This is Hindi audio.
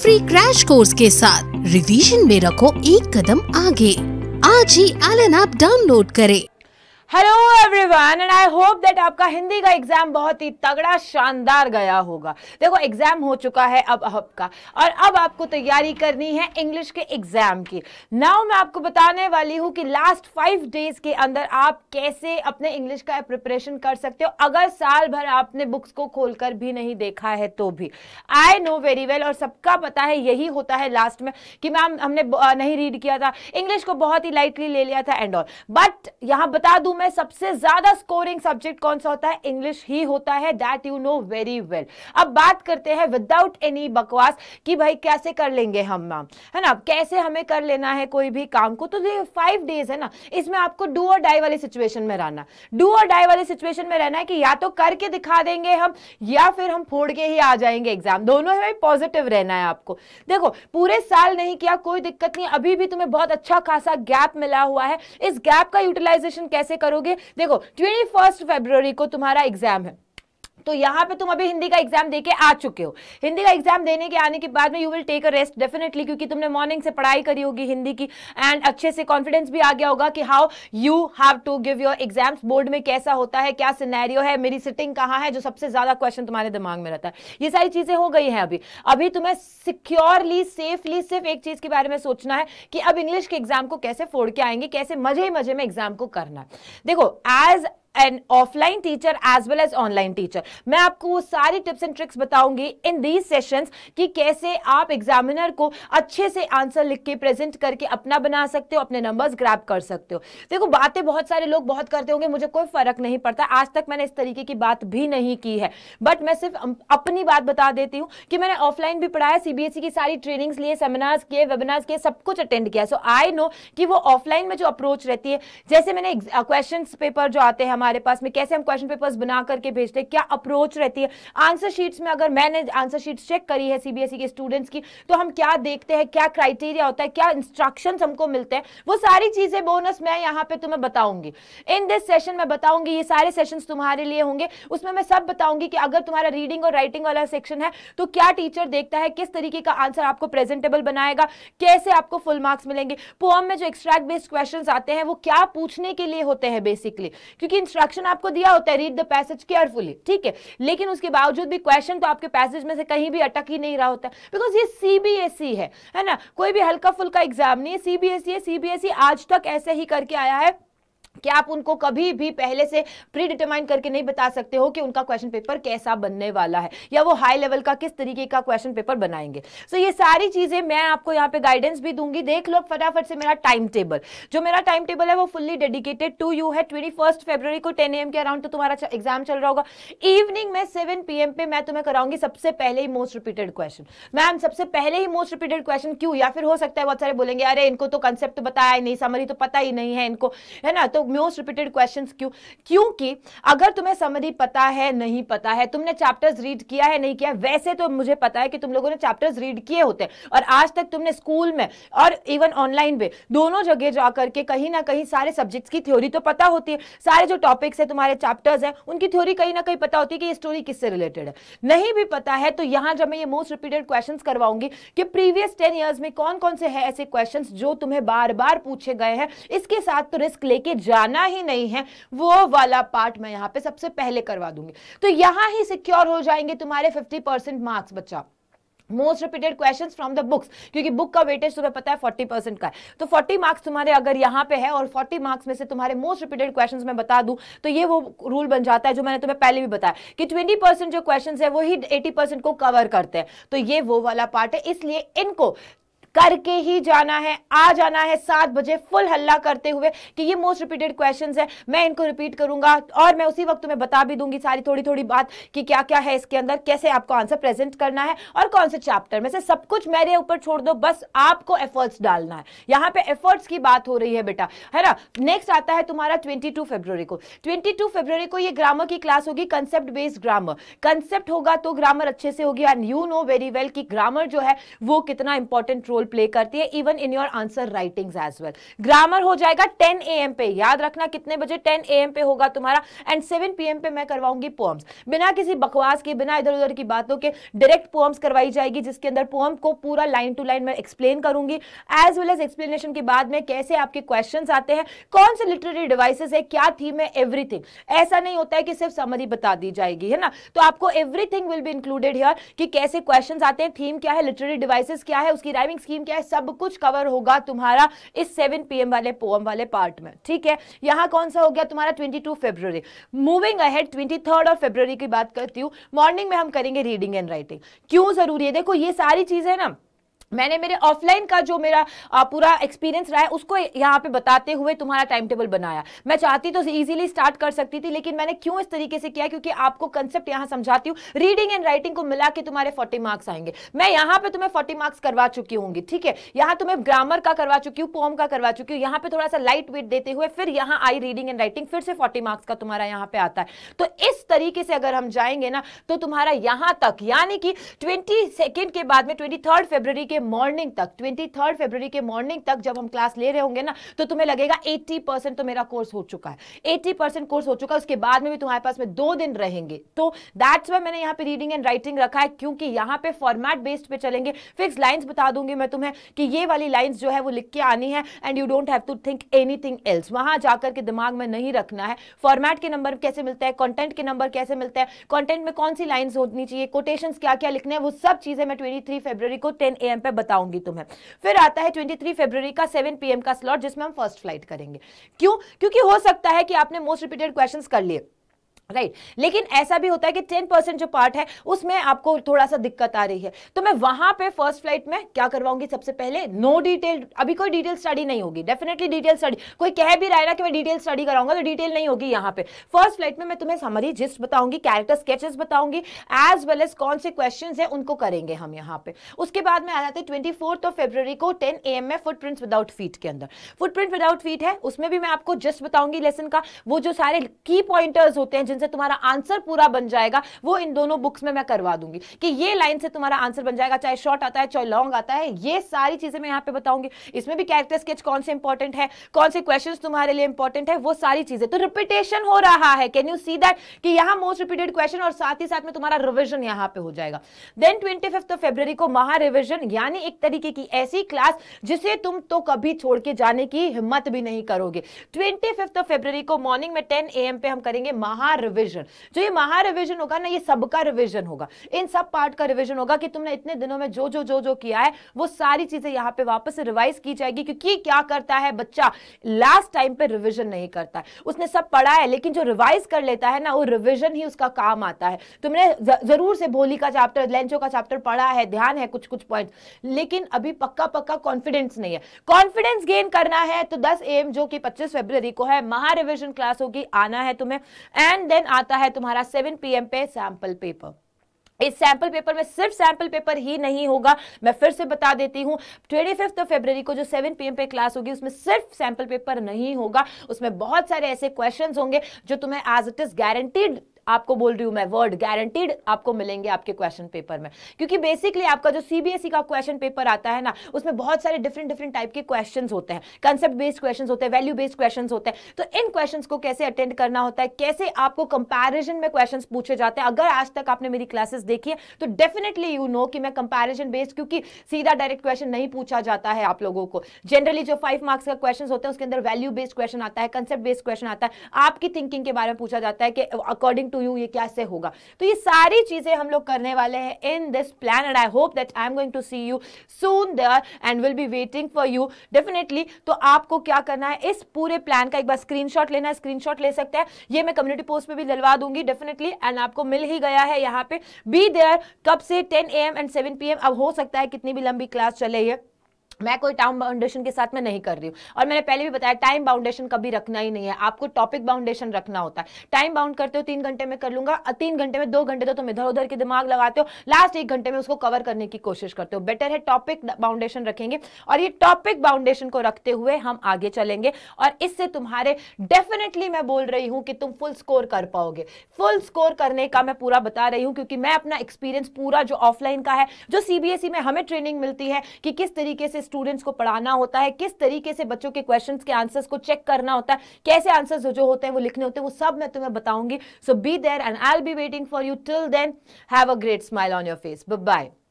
फ्री क्रैश कोर्स के साथ रिवीजन में रखो एक कदम आगे आज ही एलन ऐप डाउनलोड करें hello everyone and I hope that आपका हिंदी का एग्जाम बहुत ही तगड़ा शानदार गया होगा देखो एग्जाम हो चुका है अब आपका और अब आपको तैयारी करनी है इंग्लिश के एग्जाम की नाउ मैं आपको बताने वाली हूँ कि लास्ट फाइव डेज के अंदर आप कैसे अपने इंग्लिश का प्रिपरेशन कर सकते हो अगर साल भर आपने बुक्स को खोल भी नहीं देखा है तो भी आई नो वेरी वेल और सबका पता है यही होता है लास्ट में कि मैम हमने नहीं रीड किया था इंग्लिश को बहुत ही लाइटली ले लिया था एंड ऑल बट यहाँ बता दूँ में सबसे ज्यादा स्कोरिंग सब्जेक्ट कौन सा होता है इंग्लिश ही होता है that you know very well अब बात करते हैं विदाउट एनी बकवास कि भाई कैसे कर लेंगे हम मैम है ना कैसे हमें कर लेना है कोई भी काम को तो ये फाइव डेज है ना इसमें आपको डू और डाई वाली सिचुएशन में रहना डू और डाई वाली सिचुएशन में रहना है कि या तो करके दिखा देंगे हम या फिर हम फोड़ के ही आ जाएंगे एग्जाम दोनों ही पॉजिटिव रहना है आपको देखो पूरे साल नहीं किया कोई दिक्कत नहीं अभी भी तुम्हें बहुत अच्छा खासा गैप मिला हुआ है इस गैप का यूटिलाइजेशन कैसे करो करोगे देखो ट्वेंटी फर्स्ट फेब्रवरी को तुम्हारा एग्जाम है तो यहाँ पे तुम अभी हिंदी का एग्जाम देके आ चुके हो हिंदी का एग्जाम देने के आने के बाद में you will take a rest definitely क्योंकि तुमने मॉर्निंग से पढ़ाई करी होगी हिंदी की एंड अच्छे से कॉन्फिडेंस भी आ गया होगा कि how you have to give your exams board में कैसा होता है क्या सिनेरियो है मेरी सिटिंग कहाँ है जो सबसे ज्यादा क्वेश्चन तुम्हारे दिमाग में रहता है ये सारी चीजें हो गई है अभी अभी तुम्हें सिक्योरली सेफली सिर्फ एक चीज के बारे में सोचना है कि अब इंग्लिश के एग्जाम को कैसे फोड़ के आएंगे कैसे मजे मजे में एग्जाम को करना है देखो as an offline teacher as well as online teacher मैं आपको वो सारी टिप्स एंड ट्रिक्स बताऊंगी इन दीज सेशंस कि कैसे आप एग्जामिनर को अच्छे से आंसर लिख के प्रेजेंट करके अपना बना सकते हो अपने नंबर्स ग्रैप कर सकते हो देखो बातें बहुत सारे लोग बहुत करते होंगे मुझे कोई फर्क नहीं पड़ता आज तक मैंने इस तरीके की बात भी नहीं की है बट मैं सिर्फ अपनी बात बता देती हूँ कि मैंने ऑफलाइन भी पढ़ाया सीबीएसई e की सारी ट्रेनिंग्स लिए सेमिनार्स किए वेबिनार्स किए सब कुछ अटेंड किया सो आई नो कि वो ऑफलाइन में जो अप्रोच रहती है जैसे मैंने क्वेश्चन पेपर जो आते हैं हमारे पास में कैसे हम क्वेश्चन पेपर्स बना करके भेजते हैं क्या अप्रोच रहती है आंसर शीट्स में अगर मैंने आंसर शीट्स चेक करी है सीबीएसई e के स्टूडेंट्स की तो हम क्या देखते हैं क्या क्राइटेरिया होता है क्या इंस्ट्रक्शन हमको मिलते हैं वो सारी चीजें बोनस मैं यहाँ पे तुम्हें बताऊंगी इन दिस सेशन में बताऊंगी ये सारे सेशन तुम्हारे लिए होंगे उसमें मैं सब बताऊंगी कि अगर तुम्हारा रीडिंग और राइटिंग वाला सेक्शन है तो क्या टीचर देखता है किस तरीके का आंसर आपको प्रेजेंटेबल बनाएगा कैसे आपको फुल मार्क्स मिलेंगे पोअम में जो एक्सट्रैक्ट बेस्ड क्वेश्चन आते हैं वो क्या पूछने के लिए होते हैं बेसिकली क्योंकि इंस्ट्रक्शन आपको दिया होता है रीड द पैसेज केयरफुली ठीक है लेकिन उसके बावजूद भी क्वेश्चन तो आपके पैसेज में से कहीं भी अटक ही नहीं रहा होता बिकॉज ये सीबीएसई e है है ना कोई भी हल्का फुल्का एग्जाम नहीं है सीबीएसई e है सीबीएसई e आज तक ऐसे ही करके आया है क्या आप उनको कभी भी पहले से प्री डिटरमाइन करके नहीं बता सकते हो कि उनका क्वेश्चन पेपर कैसा बनने वाला है या वो हाई लेवल का किस तरीके का क्वेश्चन पेपर बनाएंगे सो so, ये सारी चीज़ें मैं आपको यहाँ पे गाइडेंस भी दूंगी देख लो फटाफट से मेरा टाइम टेबल जो मेरा टाइम टेबल है वो फुल्ली डेडिकेटेड टू यू है ट्वेंटी फर्स्ट फेब्रवरी को टेन एम के अराउंड तो तुम्हारा एग्जाम चल रहा होगा इवनिंग में सेवन पी पे मैं तुम्हें कराऊंगी सबसे पहले ही मोस्ट रिपीटेड क्वेश्चन मैम सबसे पहले ही मोस्ट रिपीटेड क्वेश्चन क्यों या फिर हो सकता है बहुत सारे बोलेंगे अरे इनको तो कंसेप्ट तो बताया नहीं समरी तो पता ही नहीं है इनको है ना तो मोस्ट रिपीटेड क्वेश्चन क्यों क्योंकि अगर तुम्हें समरी पता है नहीं पता है तुमने चैप्टर्स रीड किया है नहीं किया वैसे तो मुझे पता है कि तुम लोगों ने चैप्टर्स रीड किए होते हैं और आज तक तुमने स्कूल में और इवन ऑनलाइन पे दोनों जगह जाकर के कहीं ना कहीं सारे सब्जेक्ट्स की थ्योरी तो पता होती है सारे जो टॉपिक्स है तुम्हारे चैप्टर्स हैं उनकी थ्योरी कहीं ना कहीं पता होती है कि ये स्टोरी किससे रिलेटेड है नहीं भी पता है तो यहाँ जब मैं ये मोस्ट रिपीटेड क्वेश्चन करवाऊंगी कि प्रीवियस टेन ईयर्स में कौन कौन से है ऐसे क्वेश्चन जो तुम्हें बार बार पूछे गए हैं इसके साथ तो रिस्क लेके जा जाना ही नहीं है वो वाला पार्ट मैं यहाँ पे सबसे पहले करवा दूंगी तो यहाँ ही सिक्योर हो जाएंगे तुम्हारे फिफ्टी परसेंट मार्क्स बच्चा most repeated question from the books क्योंकि बुक का वेटेज तुम्हें पता है 40 परसेंट का है तो 40 मार्क्स तुम्हारे अगर यहाँ पे है और 40 मार्क्स में से तुम्हारे मोस्ट रिपीटेड क्वेश्चन मैं बता दूं तो ये वो रूल बन जाता है जो मैंने तुम्हें पहले भी बताया कि 20 परसेंट जो क्वेश्चन है वही 80 परसेंट को कवर करते हैं तो ये वो वाला पार्ट है इसलिए इनको करके ही जाना है आ जाना है सात बजे फुल हल्ला करते हुए कि ये मोस्ट रिपीटेड क्वेश्चन है मैं इनको रिपीट करूंगा और मैं उसी वक्त में बता भी दूंगी सारी थोड़ी थोड़ी बात कि क्या क्या है इसके अंदर कैसे आपको आंसर प्रेजेंट करना है और कौन से चैप्टर में से सब कुछ मेरे ऊपर छोड़ दो बस आपको एफर्ट्स डालना है यहां पे एफर्ट्स की बात हो रही है बेटा है ना नेक्स्ट आता है तुम्हारा 22 फरवरी को 22 फरवरी को ये ग्रामर की क्लास होगी कंसेप्ट बेस्ड ग्रामर कंसेप्ट होगा तो ग्रामर अच्छे से होगी and you know very well कि ग्रामर जो है वो कितना इंपॉर्टेंट रोल रोल प्ले करती है even in your answer writings as well grammar हो जाएगा 10 ए एम पे याद रखना कितने बजे 10 ए एम पे होगा तुम्हारा एंड 7 पी एम पे मैं करवाऊंगी पोम्स बिना किसी बकवास के बिना इधर उधर की बातों के डायरेक्ट पोम्स करवाई जाएगी जिसके अंदर पोम को पूरा लाइन टू लाइन मैं एक्सप्लेन करूंगी एज वेल एज एक्सप्लेनेशन के बाद में कैसे आपके क्वेश्चन आते हैं कौन से लिटरेरी डिवाइसेज है क्या थीम है एवरीथिंग ऐसा नहीं होता है कि सिर्फ समरी बता दी जाएगी है ना तो आपको everything will be included here कि कैसे क्वेश्चन आते हैं थीम क्या है लिटरेरी डिवाइसेज क्या है उसकी राइविंग स्कीम क्या है सब कुछ कवर होगा तुम्हारा इस सेवन पीएम वाले पोएम वाले पार्ट में ठीक है यहां कौन सा हो गया तुम्हारा twenty two February moving ahead twenty third और फेब्रवरी की बात करती हूँ मॉर्निंग में हम करेंगे रीडिंग एंड राइटिंग क्यों जरूरी है देखो ये सारी चीजें ना मैंने मेरे ऑफलाइन का जो मेरा पूरा एक्सपीरियंस रहा है उसको यहाँ पे बताते हुए तुम्हारा टाइम टेबल बनाया मैं चाहती तो इजीली स्टार्ट कर सकती थी लेकिन मैंने क्यों इस तरीके से किया क्योंकि आपको कंसेप्ट यहाँ समझाती हूँ रीडिंग एंड राइटिंग को मिला के तुम्हारे फोर्टी मार्क्स आएंगे मैं यहाँ पे तुम्हें फोर्टी मार्क्स करवा चुकी हूँ ठीक है यहाँ तुम्हें ग्रामर का करवा चुकी हूँ पोम का करवा चुकी हूँ यहाँ पे थोड़ा सा लाइट वेट देते हुए फिर यहाँ आई रीडिंग एंड राइटिंग फिर से फोर्टी मार्क्स का तुम्हारा यहाँ पे आता है तो इस तरीके से अगर हम जाएंगे ना तो तुम्हारा यहाँ तक यानी कि ट्वेंटी सेकेंड के बाद में ट्वेंटी थर्ड के मॉर्निंग तक ट्वेंटी थर्ड फेब्रवरी के मॉर्निंग तक जब हम क्लास ले रहे होंगे ना तो तुम्हें लगेगा एट्टी परसेंट तो मेरा कोर्स हो चुका है एट्टी परसेंट कोर्स हो चुका है उसके बाद में भी तुम्हारे पास में दो दिन रहेंगे तो दैट्स वाई मैंने यहाँ पे रीडिंग एंड राइटिंग रखा है क्योंकि यहाँ पे फॉर्मेट बेस्ड पे चलेंगे फिक्स लाइन्स बता दूंगी मैं तुम्हें कि ये वाली लाइन्स जो है वो लिख के आनी है and you don't have to think any else वहां जाकर के दिमाग में नहीं रखना है फॉर्मेट के नंबर कैसे मिलते हैं कॉन्टेंट के नंबर कैसे मिलते हैं कॉन्टेंट में कौन सी लाइन्स होनी चाहिए कोटेशन क्या क्या लिखने हैं वो सब चीजें मैं ट्वेंटी थ्री को टेन ए एम पे मैं बताऊंगी तुम्हें फिर आता है ट्वेंटी फरवरी का सेवन पी का स्लॉट जिसमें हम फर्स्ट फ्लाइट करेंगे क्यों क्योंकि हो सकता है कि आपने मोस्ट रिपीटेड क्वेश्चन कर लिए राइट right. लेकिन ऐसा भी होता है कि टेन परसेंट जो पार्ट है उसमें आपको थोड़ा सा दिक्कत आ रही है तो मैं वहां पे फर्स्ट फ्लाइट में क्या करवाऊंगी सबसे पहले नो no डिटेल अभी कोई डिटेल स्टडी नहीं होगी डेफिनेटली डिटेल स्टडी कोई कह भी रहा है ना कि मैं डिटेल स्टडी कराऊंगा तो डिटेल नहीं होगी यहां पर फर्स्ट फ्लाइट में मैं तुम्हें समरी जिस्ट बताऊंगी कैरेक्टर स्केचेस बताऊंगी एज वेल एज कौन से क्वेश्चन है उनको करेंगे हम यहाँ पे उसके बाद में आ जाते हैं ट्वेंटी फोर्थ ऑफ फेब्रवरी को टेन ए एम में फुटप्रिंट विदाउट फीट के अंदर फुटप्रिंट विदाउट फीट है उसमें भी मैं आपको जस्ट बताऊंगी लेसन का वो जो सारे की पॉइंटर्स होते हैं जिन से तुम्हारा आंसर पूरा बन जाएगा वो इन दोनों बुक्स में मैं करवा दूंगी कि ये लाइन से तुम्हारा आंसर बन जाएगा चाहे शॉर्ट आता है चाहे लॉन्ग आता है ये सारी चीजें मैं यहाँ पे बताऊंगी इसमें भी कैरेक्टर स्केच कौन से इंपॉर्टेंट है कौन से क्वेश्चन तुम्हारे लिए इंपॉर्टेंट है वो सारी चीजें तो रिपीटेशन हो रहा है कैन यू सी दैट कि यहाँ मोस्ट रिपीटेड क्वेश्चन और साथ ही साथ में तुम्हारा रिविजन यहाँ पे हो जाएगा देन ट्वेंटी फिफ्थ फेब्रवरी को महा रिविजन यानी एक तरीके की ऐसी क्लास जिसे तुम तो कभी छोड़ के जाने की हिम्मत भी नहीं करोगे ट्वेंटी फिफ्थ फेब्रवरी को मॉर्निंग में टेन ए पे हम करेंगे महा रिविजन जो ये महा रिविजन होगा ना ये सबका रिविजन होगा इन सब पार्ट का रिविजन होगा कि तुमने इतने दिनों में जो जो जो जो किया है वो सारी चीजें यहाँ पे वापस रिवाइज की जाएगी क्योंकि क्या करता है बच्चा लास्ट टाइम पे रिविजन नहीं करता उसने सब पढ़ा है लेकिन जो रिवाइज कर लेता है ना वो रिविजन ही उसका काम आता है तुमने जरूर से भोली का चैप्टर लेंचो का चैप्टर पढ़ा है ध्यान है कुछ कुछ पॉइंट लेकिन अभी पक्का पक्का कॉन्फिडेंस नहीं है कॉन्फिडेंस गेन करना है तो 10 एम जो कि 25 फरवरी को है महा रिविजन क्लास होगी आना है तुम्हें एंड देन आता है तुम्हारा सेवन पी पे सैंपल पेपर इस सैंपल पेपर में सिर्फ सैंपल पेपर ही नहीं होगा मैं फिर से बता देती हूं ट्वेंटी फिफ्थ फेब्रवरी को जो सेवन पीएम पे क्लास होगी उसमें सिर्फ सैंपल पेपर नहीं होगा उसमें बहुत सारे ऐसे क्वेश्चंस होंगे जो तुम्हें एज इट इज गारंटीड आपको बोल रही हूं मैं वर्ड गारंटीड आपको मिलेंगे आपके क्वेश्चन पेपर में क्योंकि बेसिकली आपका जो सीबीएसई e का क्वेश्चन पेपर आता है ना उसमें बहुत सारे डिफरेंट डिफरेंट टाइप के क्वेश्चन होते हैं कंसेप्ट बेस्ड क्वेश्चन होते हैं वैल्यू बेस्ड क्वेश्चन होते हैं तो इन क्वेश्चन को कैसे अटेंड करना होता है कैसे आपको कंपेरिजन में क्वेश्चन पूछे जाते हैं अगर आज तक आपने मेरी क्लासेस देखी है तो डेफिनेटली यू नो कि मैं कंपेरिजन बेस्ड क्योंकि सीधा डायरेक्ट क्वेश्चन नहीं पूछा जाता है आप लोगों को जनरली जो फाइव मार्क्स का क्वेश्चन होता है उसके अंदर वैल्यू बेस्ड क्वेश्चन आता है कंसेप्ट बेस्ड क्वेश्चन आता है आपकी थिंकिंग के बारे में पूछा जाता है कि अकॉर्डिंग टू यू ये कैसे होगा तो ये सारी चीज़ें हम लोग करने वाले हैं in this plan and I hope that I am going to see you soon there and will be waiting for you definitely तो आपको क्या करना है इस पूरे प्लान का एक बार स्क्रीन लेना स्क्रीन स्क्रीनशॉट ले सकते हैं ये मैं कम्युनिटी पोस्ट पर भी दिलवा दूंगी डेफिनेटली एंड आपको मिल ही गया है यहाँ पे बी देयर कब से ten A M and seven P अब हो सकता है कितनी भी लंबी क्लास चले ये मैं कोई टाइम बाउंडेशन के साथ में नहीं कर रही हूँ और मैंने पहले भी बताया टाइम बाउंडेशन कभी रखना ही नहीं है आपको टॉपिक बाउंडेशन रखना होता है टाइम बाउंड करते हो तीन घंटे में कर लूंगा तीन घंटे में दो घंटे तो तुम इधर उधर के दिमाग लगाते हो लास्ट एक घंटे में उसको कवर करने की कोशिश करते हो बेटर है टॉपिक बाउंडेशन रखेंगे और ये टॉपिक बाउंडेशन को रखते हुए हम आगे चलेंगे और इससे तुम्हारे डेफिनेटली मैं बोल रही हूँ कि तुम फुल स्कोर कर पाओगे फुल स्कोर करने का मैं पूरा बता रही हूँ क्योंकि मैं अपना एक्सपीरियंस पूरा जो ऑफलाइन का है जो सी e में हमें ट्रेनिंग मिलती है कि किस तरीके से स्टूडेंट्स को पढ़ाना होता है किस तरीके से बच्चों के क्वेश्चन के आंसर्स को चेक करना होता है कैसे आंसर्स जो होते हैं वो लिखने होते हैं वो सब मैं तुम्हें बताऊंगी so be there and I'll be waiting for you till then have a great smile on your face bye